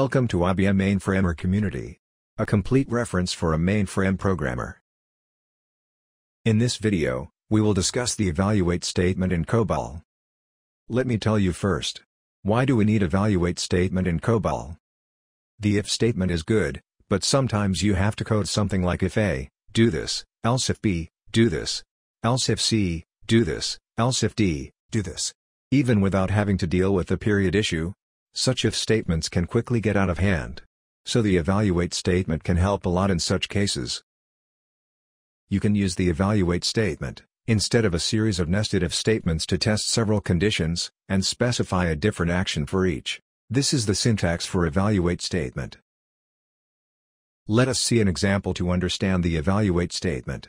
Welcome to IBM Mainframer Community. A complete reference for a mainframe programmer. In this video, we will discuss the evaluate statement in COBOL. Let me tell you first. Why do we need evaluate statement in COBOL? The if statement is good, but sometimes you have to code something like if A, do this, else if B, do this, else if C, do this, else if D, do this. Even without having to deal with the period issue, such if statements can quickly get out of hand. So the evaluate statement can help a lot in such cases. You can use the evaluate statement, instead of a series of nested if statements to test several conditions, and specify a different action for each. This is the syntax for evaluate statement. Let us see an example to understand the evaluate statement.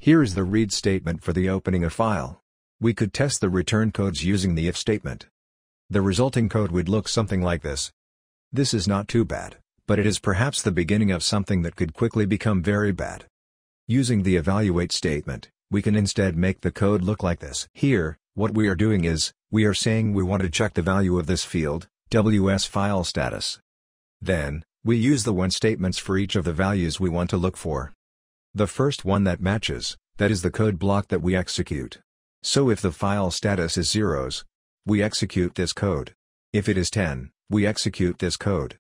Here is the read statement for the opening a file. We could test the return codes using the if statement. The resulting code would look something like this. This is not too bad, but it is perhaps the beginning of something that could quickly become very bad. Using the evaluate statement, we can instead make the code look like this. Here, what we are doing is, we are saying we want to check the value of this field, ws file status. Then, we use the when statements for each of the values we want to look for. The first one that matches, that is the code block that we execute. So if the file status is zeros, we execute this code. If it is 10, we execute this code.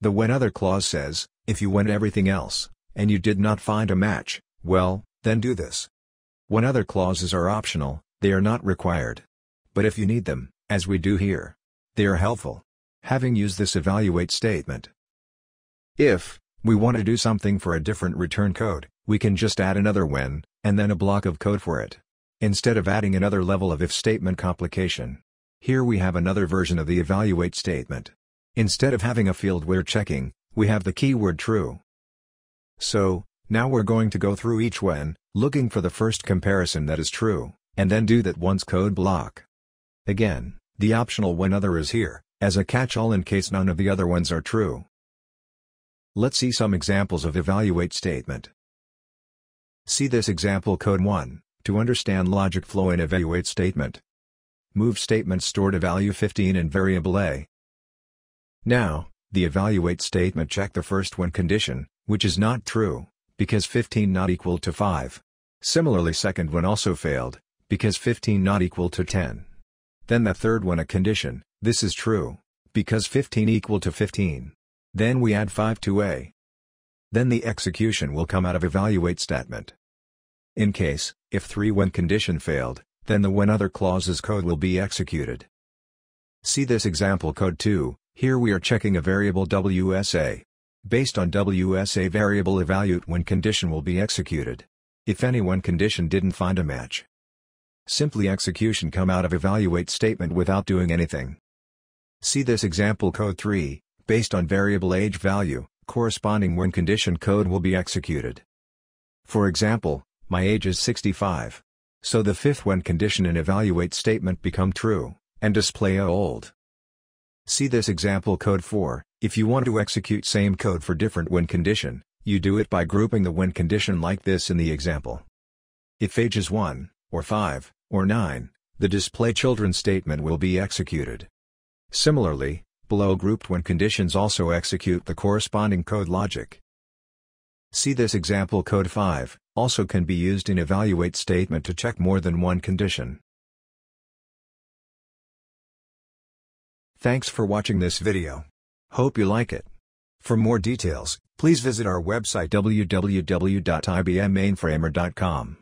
The when other clause says, if you went everything else, and you did not find a match, well, then do this. When other clauses are optional, they are not required. But if you need them, as we do here, they are helpful. Having used this evaluate statement, if we want to do something for a different return code, we can just add another when, and then a block of code for it, instead of adding another level of if statement complication. Here we have another version of the evaluate statement. Instead of having a field we're checking, we have the keyword true. So, now we're going to go through each when, looking for the first comparison that is true, and then do that once code block. Again, the optional when other is here, as a catch-all in case none of the other ones are true. Let's see some examples of evaluate statement. See this example code 1, to understand logic flow in evaluate statement move statement store to value 15 in variable a. Now, the evaluate statement check the first one condition, which is not true, because 15 not equal to 5. Similarly second one also failed, because 15 not equal to 10. Then the third one a condition, this is true, because 15 equal to 15. Then we add 5 to a. Then the execution will come out of evaluate statement. In case, if 3 when condition failed, then the when other clauses code will be executed. See this example code 2, here we are checking a variable WSA. Based on WSA variable evaluate when condition will be executed. If any one condition didn't find a match. Simply execution come out of evaluate statement without doing anything. See this example code 3, based on variable age value, corresponding when condition code will be executed. For example, my age is 65. So the fifth when condition and evaluate statement become true, and display a old. See this example code 4, if you want to execute same code for different when condition, you do it by grouping the when condition like this in the example. If age is 1, or 5, or 9, the display children statement will be executed. Similarly, below grouped when conditions also execute the corresponding code logic. See this example code 5, also can be used in evaluate statement to check more than one condition. Thanks for watching this video. Hope you like it. For more details, please visit our website www.ibmmainframer.com.